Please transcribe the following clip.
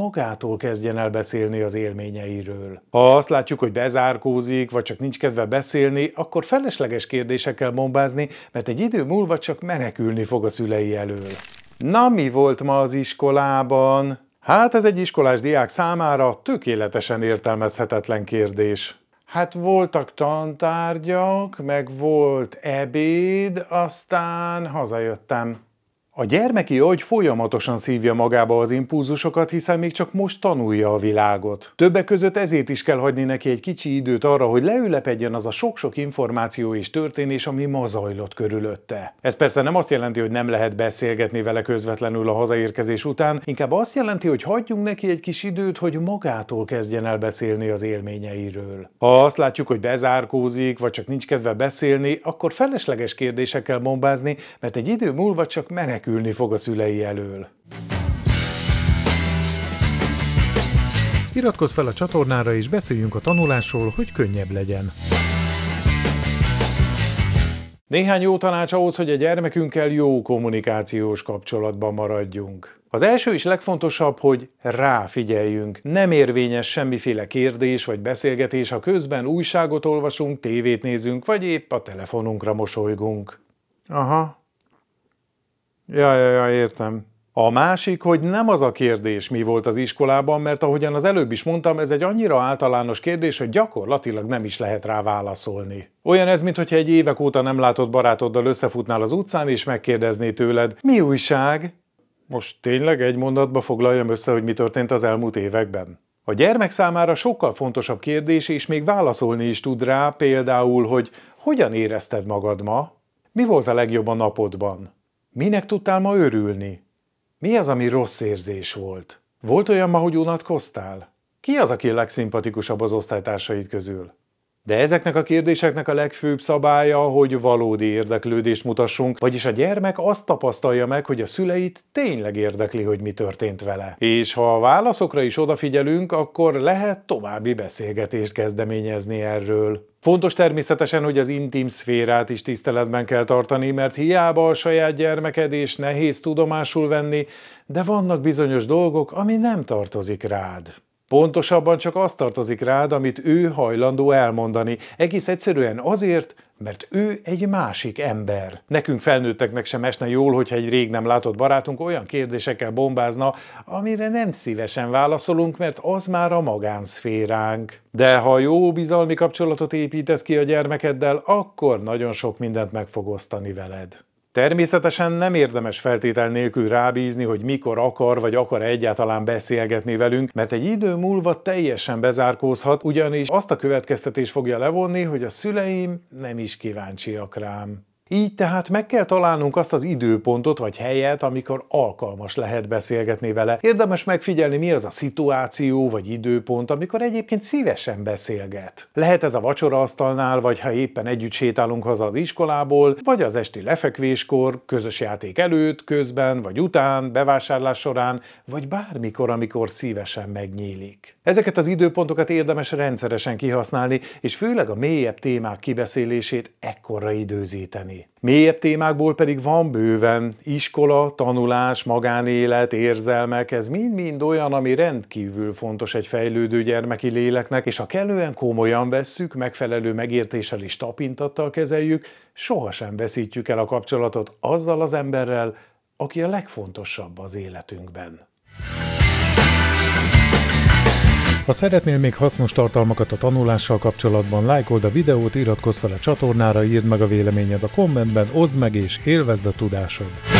magától kezdjen el beszélni az élményeiről. Ha azt látjuk, hogy bezárkózik, vagy csak nincs kedve beszélni, akkor felesleges kérdésekkel bombázni, mert egy idő múlva csak menekülni fog a szülei elől. Na mi volt ma az iskolában? Hát ez egy iskolás diák számára tökéletesen értelmezhetetlen kérdés. Hát voltak tantárgyak, meg volt ebéd, aztán hazajöttem. A gyermeki agy folyamatosan szívja magába az impulzusokat, hiszen még csak most tanulja a világot. Többek között ezért is kell hagyni neki egy kicsi időt arra, hogy leülepedjen az a sok-sok információ és történés, ami ma zajlott körülötte. Ez persze nem azt jelenti, hogy nem lehet beszélgetni vele közvetlenül a hazaérkezés után, inkább azt jelenti, hogy hagyjunk neki egy kis időt, hogy magától kezdjen el beszélni az élményeiről. Ha azt látjuk, hogy bezárkózik, vagy csak nincs kedve beszélni, akkor felesleges kérdésekkel bombázni, mert egy idő múlva csak menek menekülni fog a szülei elől. Iratkozz fel a csatornára és beszéljünk a tanulásról, hogy könnyebb legyen. Néhány jó tanács ahhoz, hogy a gyermekünkkel jó kommunikációs kapcsolatban maradjunk. Az első és legfontosabb, hogy ráfigyeljünk. Nem érvényes semmiféle kérdés vagy beszélgetés, ha közben újságot olvasunk, tévét nézünk, vagy épp a telefonunkra mosolygunk. Aha, Ja, ja, ja, értem. A másik, hogy nem az a kérdés, mi volt az iskolában, mert ahogyan az előbb is mondtam, ez egy annyira általános kérdés, hogy gyakorlatilag nem is lehet rá válaszolni. Olyan ez, mintha egy évek óta nem látott barátoddal összefutnál az utcán, és megkérdezné tőled, mi újság? Most tényleg egy mondatba foglaljam össze, hogy mi történt az elmúlt években. A gyermek számára sokkal fontosabb kérdés, és még válaszolni is tud rá, például, hogy hogyan érezted magad ma? Mi volt a legjobb a napodban? Minek tudtál ma örülni? Mi az, ami rossz érzés volt? Volt olyan ma, hogy unatkoztál? Ki az, aki a legszimpatikusabb az osztálytársaid közül? De ezeknek a kérdéseknek a legfőbb szabálya, hogy valódi érdeklődést mutassunk, vagyis a gyermek azt tapasztalja meg, hogy a szüleit tényleg érdekli, hogy mi történt vele. És ha a válaszokra is odafigyelünk, akkor lehet további beszélgetést kezdeményezni erről. Fontos természetesen, hogy az intim szférát is tiszteletben kell tartani, mert hiába a saját és nehéz tudomásul venni, de vannak bizonyos dolgok, ami nem tartozik rád. Pontosabban csak az tartozik rád, amit ő hajlandó elmondani. Egész egyszerűen azért, mert ő egy másik ember. Nekünk felnőtteknek sem esne jól, hogyha egy rég nem látott barátunk olyan kérdésekkel bombázna, amire nem szívesen válaszolunk, mert az már a magánszféránk. De ha jó bizalmi kapcsolatot építesz ki a gyermekeddel, akkor nagyon sok mindent meg fog osztani veled. Természetesen nem érdemes feltétel nélkül rábízni, hogy mikor akar vagy akar egyáltalán beszélgetni velünk, mert egy idő múlva teljesen bezárkózhat, ugyanis azt a következtetés fogja levonni, hogy a szüleim nem is kíváncsiak rám. Így tehát meg kell találnunk azt az időpontot vagy helyet, amikor alkalmas lehet beszélgetni vele. Érdemes megfigyelni, mi az a szituáció vagy időpont, amikor egyébként szívesen beszélget. Lehet ez a vacsoraasztalnál, vagy ha éppen együtt sétálunk haza az iskolából, vagy az esti lefekvéskor, közös játék előtt, közben vagy után, bevásárlás során, vagy bármikor, amikor szívesen megnyílik. Ezeket az időpontokat érdemes rendszeresen kihasználni, és főleg a mélyebb témák kibeszélését ekkorra időzíteni. Mélyebb témákból pedig van bőven. Iskola, tanulás, magánélet, érzelmek, ez mind-mind olyan, ami rendkívül fontos egy fejlődő gyermeki léleknek, és ha kellően komolyan vesszük, megfelelő megértéssel és tapintattal kezeljük, sohasem veszítjük el a kapcsolatot azzal az emberrel, aki a legfontosabb az életünkben. Ha szeretnél még hasznos tartalmakat a tanulással kapcsolatban, lájkold a videót, iratkozz fel a csatornára, írd meg a véleményed a kommentben, oszd meg és élvezd a tudásod!